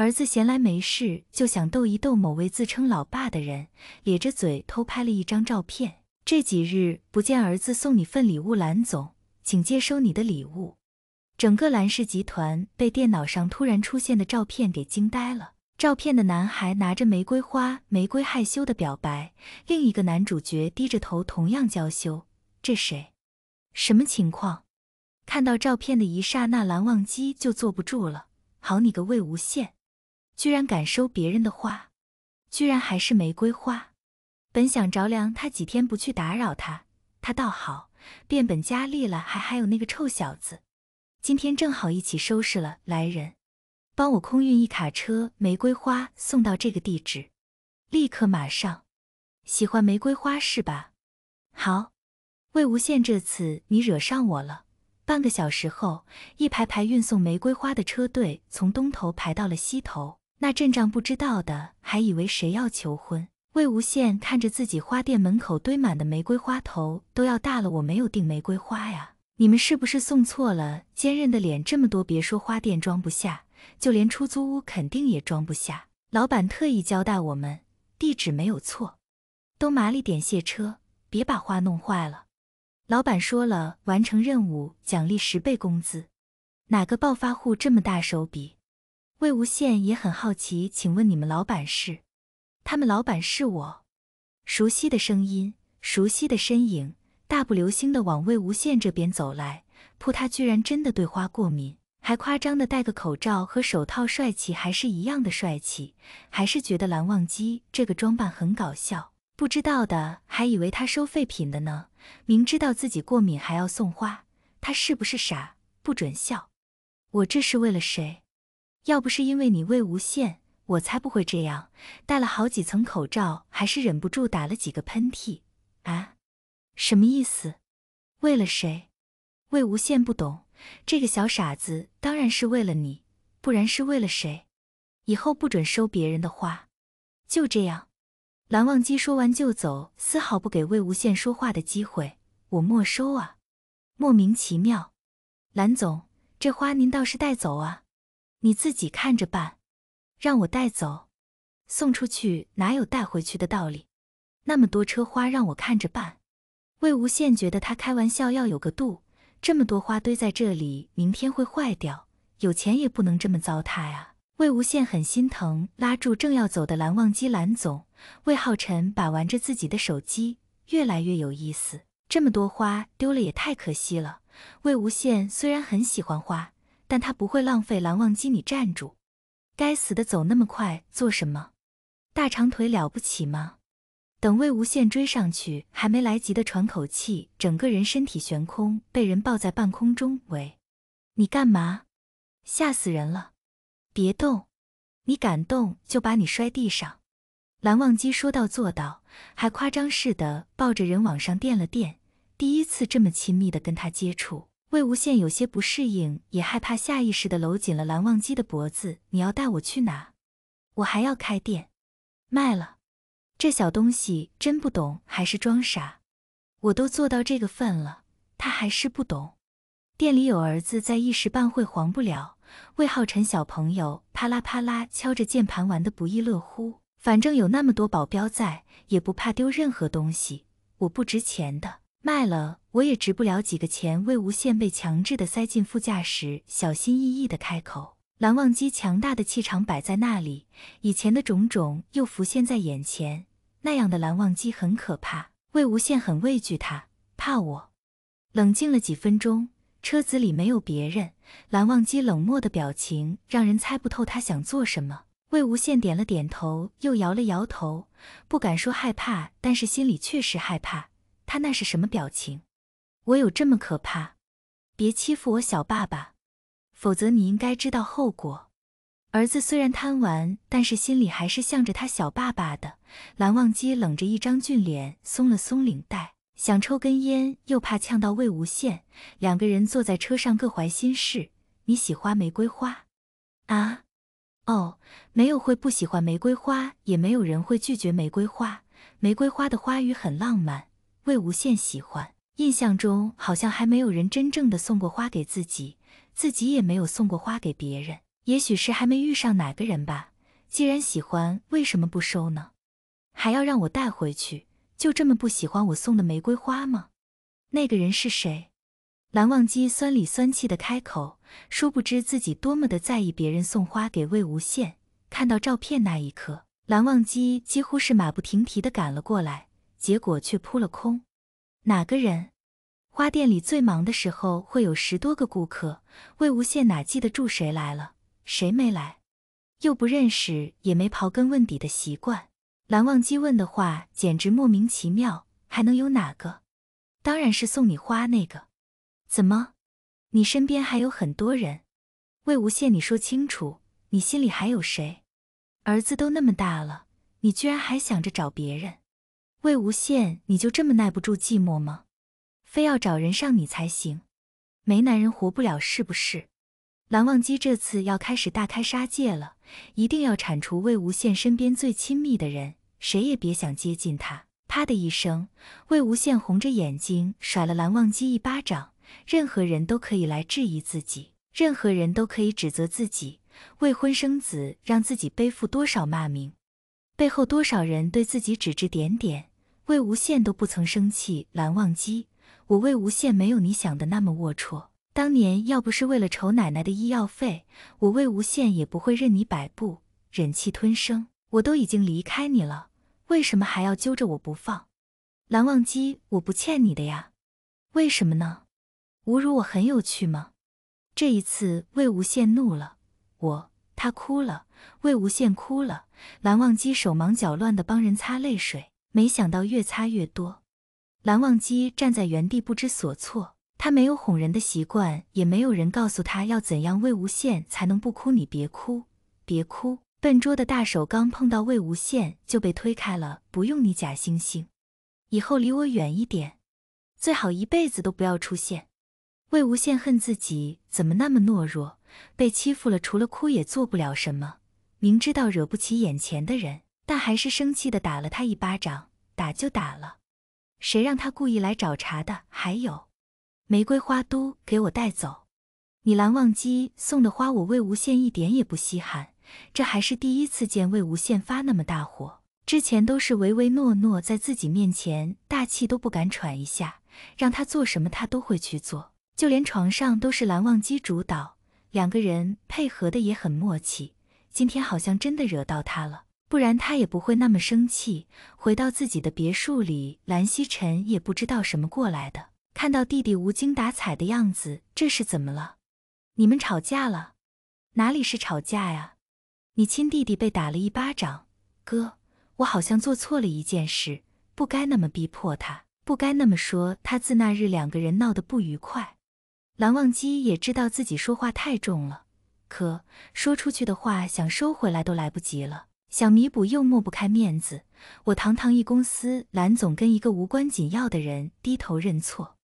儿子闲来没事就想逗一逗某位自称老爸的人，咧着嘴偷拍了一张照片。这几日不见，儿子送你份礼物，蓝总，请接收你的礼物。整个蓝氏集团被电脑上突然出现的照片给惊呆了。照片的男孩拿着玫瑰花，玫瑰害羞的表白；另一个男主角低着头，同样娇羞。这谁？什么情况？看到照片的一刹那，蓝忘机就坐不住了。好你个魏无羡！居然敢收别人的花，居然还是玫瑰花。本想着凉他几天不去打扰他，他倒好，变本加厉了。还还有那个臭小子，今天正好一起收拾了。来人，帮我空运一卡车玫瑰花送到这个地址。立刻马上。喜欢玫瑰花是吧？好，魏无羡，这次你惹上我了。半个小时后，一排排运送玫瑰花的车队从东头排到了西头。那阵仗，不知道的还以为谁要求婚。魏无羡看着自己花店门口堆满的玫瑰花头都要大了，我没有订玫瑰花呀，你们是不是送错了？坚韧的脸这么多，别说花店装不下，就连出租屋肯定也装不下。老板特意交代我们，地址没有错，都麻利点卸车，别把花弄坏了。老板说了，完成任务奖励十倍工资，哪个暴发户这么大手笔？魏无羡也很好奇，请问你们老板是？他们老板是我。熟悉的声音，熟悉的身影，大步流星的往魏无羡这边走来。扑他居然真的对花过敏，还夸张的戴个口罩和手套，帅气还是一样的帅气。还是觉得蓝忘机这个装扮很搞笑，不知道的还以为他收废品的呢。明知道自己过敏还要送花，他是不是傻？不准笑。我这是为了谁？要不是因为你魏无羡，我才不会这样。戴了好几层口罩，还是忍不住打了几个喷嚏。啊，什么意思？为了谁？魏无羡不懂，这个小傻子当然是为了你，不然是为了谁？以后不准收别人的话。就这样。蓝忘机说完就走，丝毫不给魏无羡说话的机会。我没收啊，莫名其妙。蓝总，这花您倒是带走啊。你自己看着办，让我带走，送出去哪有带回去的道理？那么多车花让我看着办。魏无羡觉得他开玩笑要有个度，这么多花堆在这里，明天会坏掉，有钱也不能这么糟蹋啊。魏无羡很心疼，拉住正要走的蓝忘机。蓝总，魏浩辰把玩着自己的手机，越来越有意思。这么多花丢了也太可惜了。魏无羡虽然很喜欢花。但他不会浪费蓝忘机，你站住！该死的，走那么快做什么？大长腿了不起吗？等魏无羡追上去，还没来及的喘口气，整个人身体悬空，被人抱在半空中。喂，你干嘛？吓死人了！别动，你敢动就把你摔地上。蓝忘机说到做到，还夸张似的抱着人往上垫了垫。第一次这么亲密的跟他接触。魏无羡有些不适应，也害怕，下意识的搂紧了蓝忘机的脖子。你要带我去哪？我还要开店。卖了？这小东西真不懂，还是装傻？我都做到这个份了，他还是不懂。店里有儿子在，一时半会黄不了。魏浩辰小朋友啪啦啪啦敲着键盘，玩的不亦乐乎。反正有那么多保镖在，也不怕丢任何东西。我不值钱的。卖了我也值不了几个钱。魏无羡被强制的塞进副驾驶，小心翼翼的开口。蓝忘机强大的气场摆在那里，以前的种种又浮现在眼前。那样的蓝忘机很可怕，魏无羡很畏惧他，怕我。冷静了几分钟，车子里没有别人。蓝忘机冷漠的表情让人猜不透他想做什么。魏无羡点了点头，又摇了摇头，不敢说害怕，但是心里确实害怕。他那是什么表情？我有这么可怕？别欺负我小爸爸，否则你应该知道后果。儿子虽然贪玩，但是心里还是向着他小爸爸的。蓝忘机冷着一张俊脸，松了松领带，想抽根烟，又怕呛到魏无羡。两个人坐在车上，各怀心事。你喜欢玫瑰花？啊？哦，没有会不喜欢玫瑰花，也没有人会拒绝玫瑰花。玫瑰花的花语很浪漫。魏无羡喜欢，印象中好像还没有人真正的送过花给自己，自己也没有送过花给别人。也许是还没遇上哪个人吧。既然喜欢，为什么不收呢？还要让我带回去？就这么不喜欢我送的玫瑰花吗？那个人是谁？蓝忘机酸里酸气的开口，殊不知自己多么的在意别人送花给魏无羡。看到照片那一刻，蓝忘机几乎是马不停蹄的赶了过来。结果却扑了空。哪个人？花店里最忙的时候会有十多个顾客，魏无羡哪记得住谁来了，谁没来，又不认识，也没刨根问底的习惯。蓝忘机问的话简直莫名其妙，还能有哪个？当然是送你花那个。怎么？你身边还有很多人？魏无羡，你说清楚，你心里还有谁？儿子都那么大了，你居然还想着找别人？魏无羡，你就这么耐不住寂寞吗？非要找人上你才行？没男人活不了是不是？蓝忘机这次要开始大开杀戒了，一定要铲除魏无羡身边最亲密的人，谁也别想接近他。啪的一声，魏无羡红着眼睛甩了蓝忘机一巴掌。任何人都可以来质疑自己，任何人都可以指责自己。未婚生子，让自己背负多少骂名？背后多少人对自己指指点点？魏无羡都不曾生气，蓝忘机，我魏无羡没有你想的那么龌龊。当年要不是为了筹奶奶的医药费，我魏无羡也不会任你摆布，忍气吞声。我都已经离开你了，为什么还要揪着我不放？蓝忘机，我不欠你的呀，为什么呢？侮辱我很有趣吗？这一次，魏无羡怒了，我，他哭了，魏无羡哭了，蓝忘机手忙脚乱地帮人擦泪水。没想到越擦越多，蓝忘机站在原地不知所措。他没有哄人的习惯，也没有人告诉他要怎样，魏无羡才能不哭。你别哭，别哭！笨拙的大手刚碰到魏无羡就被推开了。不用你假惺惺，以后离我远一点，最好一辈子都不要出现。魏无羡恨自己怎么那么懦弱，被欺负了除了哭也做不了什么。明知道惹不起眼前的人。但还是生气的打了他一巴掌，打就打了，谁让他故意来找茬的？还有，玫瑰花都给我带走。你蓝忘机送的花，我魏无羡一点也不稀罕。这还是第一次见魏无羡发那么大火，之前都是唯唯诺诺，在自己面前大气都不敢喘一下，让他做什么他都会去做，就连床上都是蓝忘机主导，两个人配合的也很默契。今天好像真的惹到他了。不然他也不会那么生气。回到自己的别墅里，蓝希臣也不知道什么过来的。看到弟弟无精打采的样子，这是怎么了？你们吵架了？哪里是吵架呀？你亲弟弟被打了一巴掌。哥，我好像做错了一件事，不该那么逼迫他，不该那么说他。自那日两个人闹得不愉快，蓝忘机也知道自己说话太重了，可说出去的话想收回来都来不及了。想弥补又抹不开面子，我堂堂一公司蓝总跟一个无关紧要的人低头认错。